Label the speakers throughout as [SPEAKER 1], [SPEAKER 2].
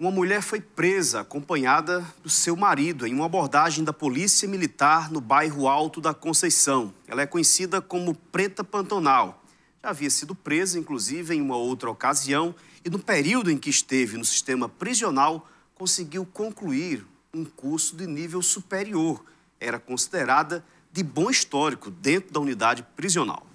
[SPEAKER 1] Uma mulher foi presa acompanhada do seu marido em uma abordagem da Polícia Militar no bairro Alto da Conceição. Ela é conhecida como Preta Pantanal. Já havia sido presa, inclusive, em uma outra ocasião e, no período em que esteve no sistema prisional, conseguiu concluir um curso de nível superior. Era considerada de bom histórico dentro da unidade prisional.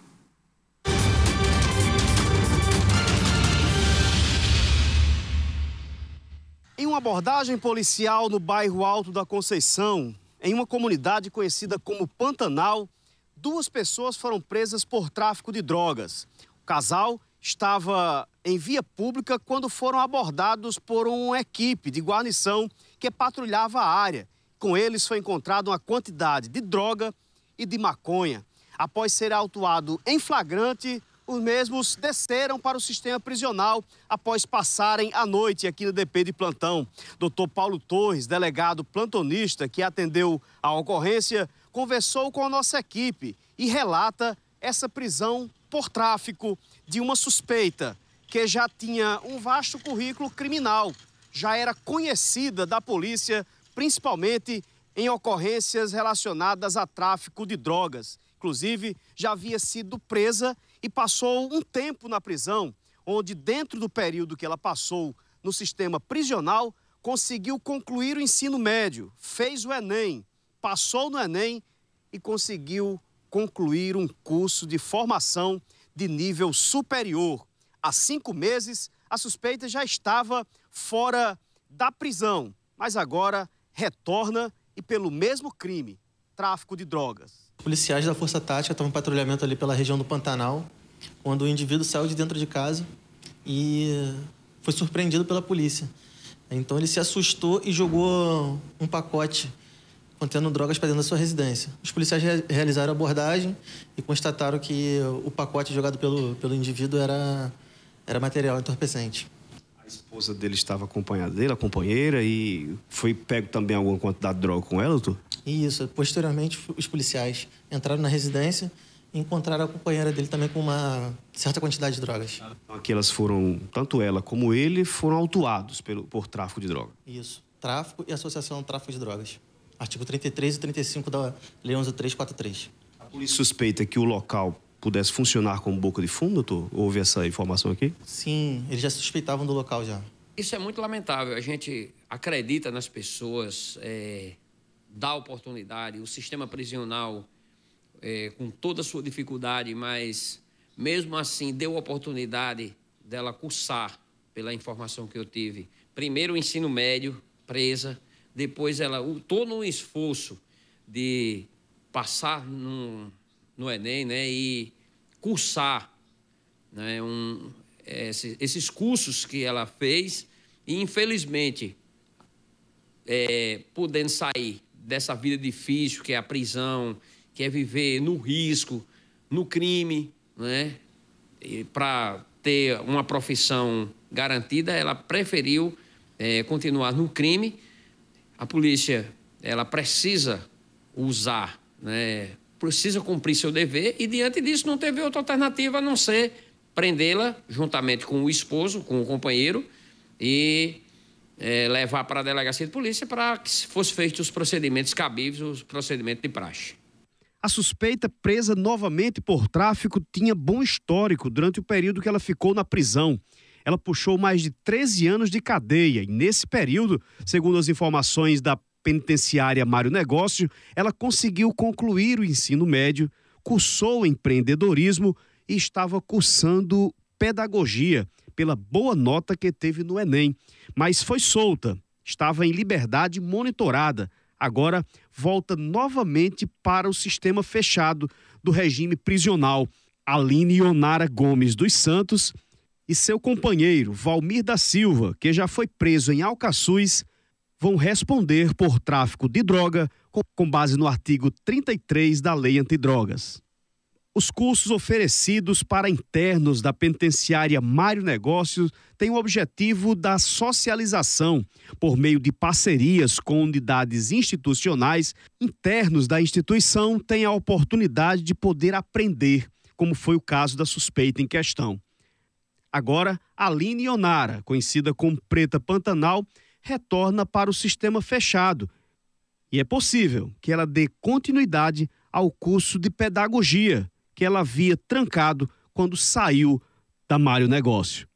[SPEAKER 1] Em uma abordagem policial no bairro Alto da Conceição, em uma comunidade conhecida como Pantanal, duas pessoas foram presas por tráfico de drogas. O casal estava em via pública quando foram abordados por uma equipe de guarnição que patrulhava a área. Com eles foi encontrada uma quantidade de droga e de maconha. Após ser autuado em flagrante, os mesmos desceram para o sistema prisional após passarem a noite aqui no DP de plantão. Dr. Paulo Torres, delegado plantonista que atendeu a ocorrência, conversou com a nossa equipe e relata essa prisão por tráfico de uma suspeita que já tinha um vasto currículo criminal, já era conhecida da polícia, principalmente em ocorrências relacionadas a tráfico de drogas. Inclusive, já havia sido presa e passou um tempo na prisão, onde, dentro do período que ela passou no sistema prisional, conseguiu concluir o ensino médio, fez o Enem, passou no Enem e conseguiu concluir um curso de formação de nível superior. Há cinco meses, a suspeita já estava fora da prisão, mas agora retorna e pelo mesmo crime, tráfico de drogas
[SPEAKER 2] policiais da Força Tática estavam em patrulhamento ali pela região do Pantanal, quando o indivíduo saiu de dentro de casa e foi surpreendido pela polícia. Então ele se assustou e jogou um pacote contendo drogas para dentro da sua residência. Os policiais re realizaram a abordagem e constataram que o pacote jogado pelo, pelo indivíduo era, era material entorpecente.
[SPEAKER 1] A esposa dele estava acompanhada dele, a companheira, e foi pego também alguma quantidade de droga com ela, doutor?
[SPEAKER 2] Isso. Posteriormente, os policiais entraram na residência e encontraram a companheira dele também com uma certa quantidade de drogas. Ah,
[SPEAKER 1] então aqui elas foram, tanto ela como ele, foram autuados pelo, por tráfico de droga.
[SPEAKER 2] Isso. Tráfico e associação ao tráfico de drogas. Artigo 33 e 35 da Lei 11343.
[SPEAKER 1] A polícia suspeita que o local pudesse funcionar como boca de fundo, doutor? Houve essa informação aqui?
[SPEAKER 2] Sim, eles já suspeitavam do local já. Isso
[SPEAKER 3] é muito lamentável. A gente acredita nas pessoas, é, dá oportunidade, o sistema prisional, é, com toda a sua dificuldade, mas mesmo assim deu oportunidade dela cursar, pela informação que eu tive, primeiro o ensino médio, presa, depois ela, o, todo um esforço de passar no, no Enem né, e cursar né, um, esse, esses cursos que ela fez, e infelizmente, é, podendo sair dessa vida difícil que é a prisão, que é viver no risco, no crime, né? Para ter uma profissão garantida, ela preferiu é, continuar no crime. A polícia, ela precisa usar, né? Precisa cumprir seu dever e diante disso não teve outra alternativa a não ser prendê-la juntamente com o esposo, com o companheiro e é, levar para a delegacia de polícia para que fossem feitos os procedimentos cabíveis, os procedimentos de praxe.
[SPEAKER 1] A suspeita, presa novamente por tráfico, tinha bom histórico durante o período que ela ficou na prisão. Ela puxou mais de 13 anos de cadeia e, nesse período, segundo as informações da penitenciária Mário Negócio, ela conseguiu concluir o ensino médio, cursou empreendedorismo e estava cursando pedagogia pela boa nota que teve no Enem, mas foi solta. Estava em liberdade monitorada. Agora volta novamente para o sistema fechado do regime prisional. Aline Ionara Gomes dos Santos e seu companheiro Valmir da Silva, que já foi preso em Alcaçuz, vão responder por tráfico de droga com base no artigo 33 da Lei Antidrogas. Os cursos oferecidos para internos da penitenciária Mário Negócios têm o objetivo da socialização por meio de parcerias com unidades institucionais. Internos da instituição têm a oportunidade de poder aprender, como foi o caso da suspeita em questão. Agora, Aline Ionara, conhecida como Preta Pantanal, retorna para o sistema fechado. E é possível que ela dê continuidade ao curso de pedagogia que ela havia trancado quando saiu da Mário Negócio.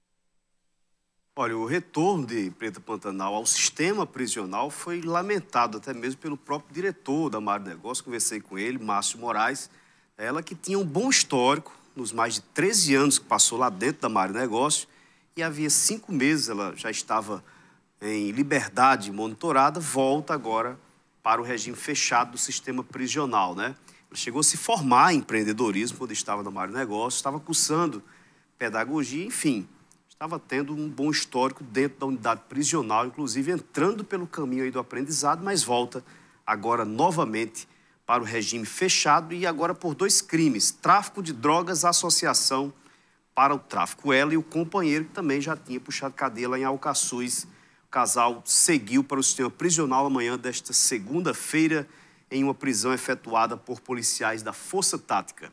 [SPEAKER 1] Olha, o retorno de Preta Pantanal ao sistema prisional foi lamentado até mesmo pelo próprio diretor da Mário Negócio. Conversei com ele, Márcio Moraes, ela que tinha um bom histórico nos mais de 13 anos que passou lá dentro da Mário Negócio e havia cinco meses ela já estava em liberdade monitorada, volta agora para o regime fechado do sistema prisional, né? chegou a se formar em empreendedorismo quando estava no Mário negócio, estava cursando pedagogia, enfim, estava tendo um bom histórico dentro da unidade prisional, inclusive entrando pelo caminho aí do aprendizado, mas volta agora novamente para o regime fechado e agora por dois crimes: tráfico de drogas, associação para o tráfico. Ela e o companheiro que também já tinha puxado cadeia lá em Alcaçuz. O casal seguiu para o sistema prisional amanhã desta segunda-feira em uma prisão efetuada por policiais da Força Tática.